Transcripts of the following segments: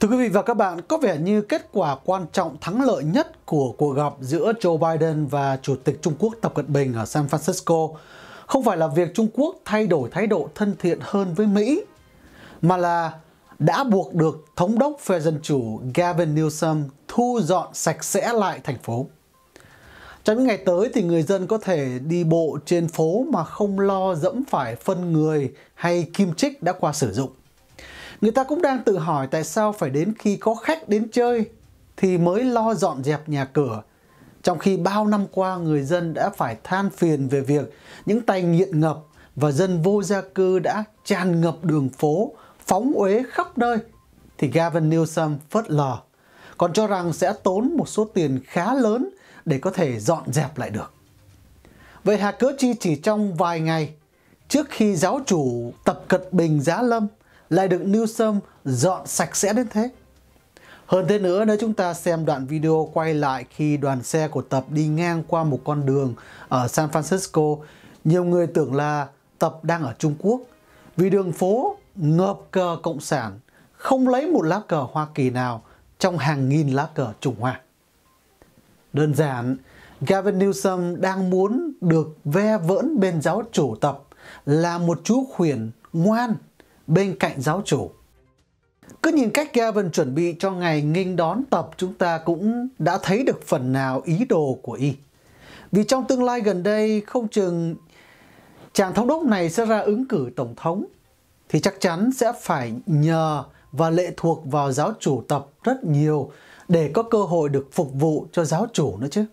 Thưa quý vị và các bạn, có vẻ như kết quả quan trọng thắng lợi nhất của cuộc gặp giữa Joe Biden và Chủ tịch Trung Quốc Tập Cận Bình ở San Francisco không phải là việc Trung Quốc thay đổi thái độ thân thiện hơn với Mỹ, mà là đã buộc được Thống đốc phe Dân Chủ Gavin Newsom thu dọn sạch sẽ lại thành phố. Trong những ngày tới thì người dân có thể đi bộ trên phố mà không lo dẫm phải phân người hay kim chích đã qua sử dụng. Người ta cũng đang tự hỏi tại sao phải đến khi có khách đến chơi thì mới lo dọn dẹp nhà cửa. Trong khi bao năm qua người dân đã phải than phiền về việc những tay nghiện ngập và dân vô gia cư đã tràn ngập đường phố, phóng uế khắp nơi thì Gavin Newsom phớt lờ, còn cho rằng sẽ tốn một số tiền khá lớn để có thể dọn dẹp lại được. Vậy Hà Cớ Chi chỉ trong vài ngày trước khi giáo chủ Tập Cận Bình giá lâm lại được Newsom dọn sạch sẽ đến thế? Hơn thế nữa nếu chúng ta xem đoạn video quay lại khi đoàn xe của Tập đi ngang qua một con đường ở San Francisco, nhiều người tưởng là Tập đang ở Trung Quốc vì đường phố ngợp cờ Cộng sản, không lấy một lá cờ Hoa Kỳ nào trong hàng nghìn lá cờ Trung Hoa. Đơn giản, Gavin Newsom đang muốn được ve vỡn bên giáo chủ Tập là một chú khuyển ngoan bên cạnh giáo chủ. Cứ nhìn cách Gavin chuẩn bị cho ngày nghinh đón tập chúng ta cũng đã thấy được phần nào ý đồ của y. Vì trong tương lai gần đây không chừng chàng thống đốc này sẽ ra ứng cử tổng thống thì chắc chắn sẽ phải nhờ và lệ thuộc vào giáo chủ tập rất nhiều để có cơ hội được phục vụ cho giáo chủ nữa chứ.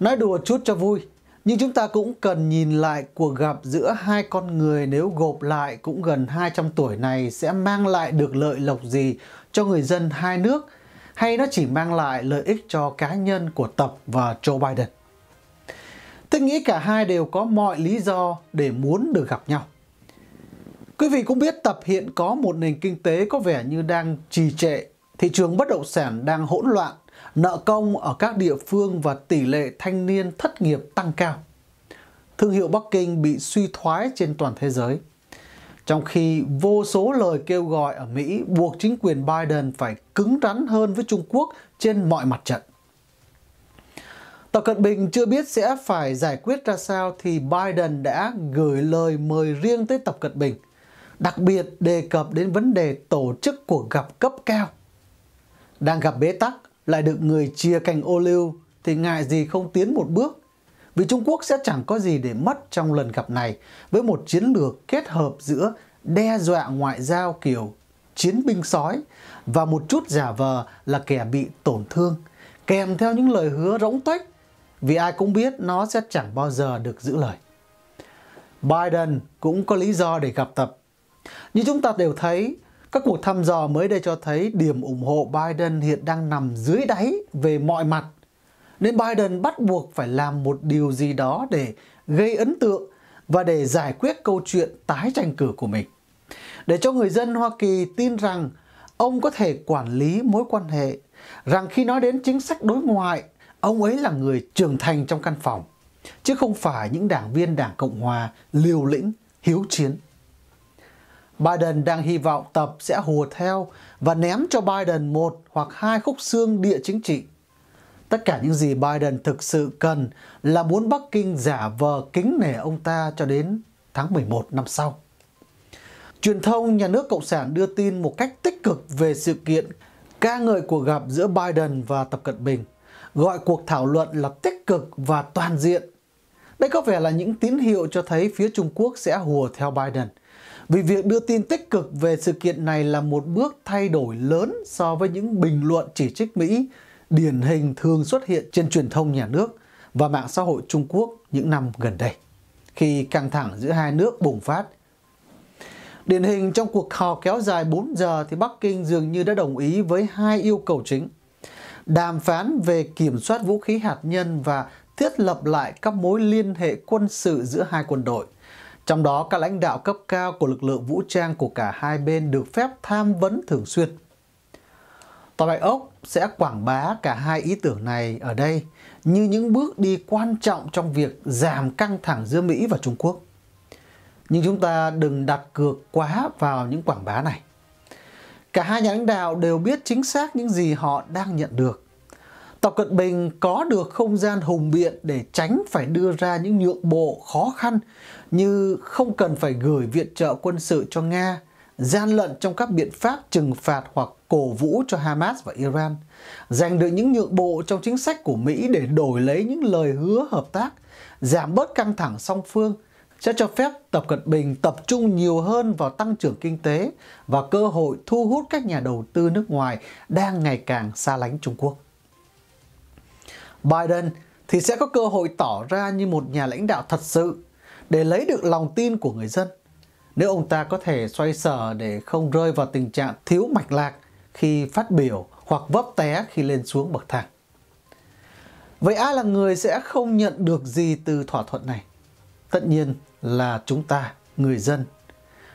Nói đùa chút cho vui, nhưng chúng ta cũng cần nhìn lại cuộc gặp giữa hai con người nếu gộp lại cũng gần 200 tuổi này sẽ mang lại được lợi lộc gì cho người dân hai nước hay nó chỉ mang lại lợi ích cho cá nhân của Tập và Joe Biden. Tôi nghĩ cả hai đều có mọi lý do để muốn được gặp nhau. Quý vị cũng biết Tập hiện có một nền kinh tế có vẻ như đang trì trệ, thị trường bất động sản đang hỗn loạn nợ công ở các địa phương và tỷ lệ thanh niên thất nghiệp tăng cao. Thương hiệu Bắc Kinh bị suy thoái trên toàn thế giới. Trong khi vô số lời kêu gọi ở Mỹ buộc chính quyền Biden phải cứng rắn hơn với Trung Quốc trên mọi mặt trận. Tập Cận Bình chưa biết sẽ phải giải quyết ra sao thì Biden đã gửi lời mời riêng tới Tập Cận Bình, đặc biệt đề cập đến vấn đề tổ chức cuộc gặp cấp cao. Đang gặp bế tắc, lại được người chia cành ô liu thì ngại gì không tiến một bước vì Trung Quốc sẽ chẳng có gì để mất trong lần gặp này với một chiến lược kết hợp giữa đe dọa ngoại giao kiểu chiến binh sói và một chút giả vờ là kẻ bị tổn thương kèm theo những lời hứa rỗng tuếch vì ai cũng biết nó sẽ chẳng bao giờ được giữ lời. Biden cũng có lý do để gặp tập. Như chúng ta đều thấy, các cuộc thăm dò mới đây cho thấy điểm ủng hộ Biden hiện đang nằm dưới đáy về mọi mặt. Nên Biden bắt buộc phải làm một điều gì đó để gây ấn tượng và để giải quyết câu chuyện tái tranh cử của mình. Để cho người dân Hoa Kỳ tin rằng ông có thể quản lý mối quan hệ, rằng khi nói đến chính sách đối ngoại, ông ấy là người trưởng thành trong căn phòng, chứ không phải những đảng viên Đảng Cộng Hòa liều lĩnh, hiếu chiến. Biden đang hy vọng Tập sẽ hùa theo và ném cho Biden một hoặc hai khúc xương địa chính trị. Tất cả những gì Biden thực sự cần là muốn Bắc Kinh giả vờ kính nể ông ta cho đến tháng 11 năm sau. Truyền thông nhà nước Cộng sản đưa tin một cách tích cực về sự kiện ca ngợi cuộc gặp giữa Biden và Tập Cận Bình, gọi cuộc thảo luận là tích cực và toàn diện. Đây có vẻ là những tín hiệu cho thấy phía Trung Quốc sẽ hùa theo Biden – vì việc đưa tin tích cực về sự kiện này là một bước thay đổi lớn so với những bình luận chỉ trích Mỹ điển hình thường xuất hiện trên truyền thông nhà nước và mạng xã hội Trung Quốc những năm gần đây khi căng thẳng giữa hai nước bùng phát. Điển hình trong cuộc họp kéo dài 4 giờ thì Bắc Kinh dường như đã đồng ý với hai yêu cầu chính. Đàm phán về kiểm soát vũ khí hạt nhân và thiết lập lại các mối liên hệ quân sự giữa hai quân đội trong đó, các lãnh đạo cấp cao của lực lượng vũ trang của cả hai bên được phép tham vấn thường xuyên. Tòa Bạch Ốc sẽ quảng bá cả hai ý tưởng này ở đây như những bước đi quan trọng trong việc giảm căng thẳng giữa Mỹ và Trung Quốc. Nhưng chúng ta đừng đặt cược quá vào những quảng bá này. Cả hai nhà lãnh đạo đều biết chính xác những gì họ đang nhận được. Tập Cận Bình có được không gian hùng biện để tránh phải đưa ra những nhượng bộ khó khăn như không cần phải gửi viện trợ quân sự cho Nga, gian lận trong các biện pháp trừng phạt hoặc cổ vũ cho Hamas và Iran, giành được những nhượng bộ trong chính sách của Mỹ để đổi lấy những lời hứa hợp tác, giảm bớt căng thẳng song phương, sẽ cho phép Tập Cận Bình tập trung nhiều hơn vào tăng trưởng kinh tế và cơ hội thu hút các nhà đầu tư nước ngoài đang ngày càng xa lánh Trung Quốc. Biden thì sẽ có cơ hội tỏ ra như một nhà lãnh đạo thật sự để lấy được lòng tin của người dân. Nếu ông ta có thể xoay sở để không rơi vào tình trạng thiếu mạch lạc khi phát biểu hoặc vấp té khi lên xuống bậc thang. Vậy ai là người sẽ không nhận được gì từ thỏa thuận này? Tất nhiên là chúng ta, người dân.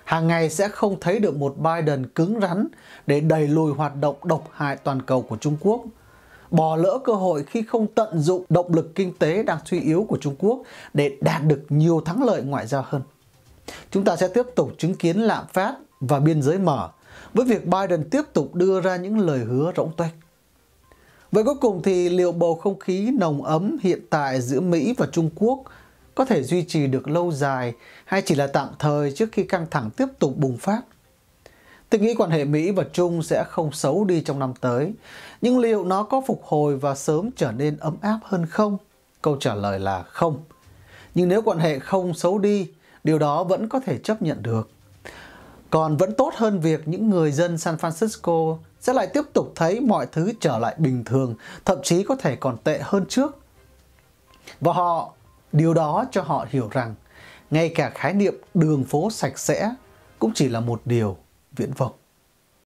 Hàng ngày sẽ không thấy được một Biden cứng rắn để đẩy lùi hoạt động độc hại toàn cầu của Trung Quốc – bỏ lỡ cơ hội khi không tận dụng động lực kinh tế đang suy yếu của Trung Quốc để đạt được nhiều thắng lợi ngoại giao hơn. Chúng ta sẽ tiếp tục chứng kiến lạm phát và biên giới mở với việc Biden tiếp tục đưa ra những lời hứa rỗng tuếch. Vậy cuối cùng thì liệu bầu không khí nồng ấm hiện tại giữa Mỹ và Trung Quốc có thể duy trì được lâu dài hay chỉ là tạm thời trước khi căng thẳng tiếp tục bùng phát? Tôi nghĩ quan hệ Mỹ và Trung sẽ không xấu đi trong năm tới, nhưng liệu nó có phục hồi và sớm trở nên ấm áp hơn không? Câu trả lời là không. Nhưng nếu quan hệ không xấu đi, điều đó vẫn có thể chấp nhận được. Còn vẫn tốt hơn việc những người dân San Francisco sẽ lại tiếp tục thấy mọi thứ trở lại bình thường, thậm chí có thể còn tệ hơn trước. Và họ, điều đó cho họ hiểu rằng ngay cả khái niệm đường phố sạch sẽ cũng chỉ là một điều viễn vọng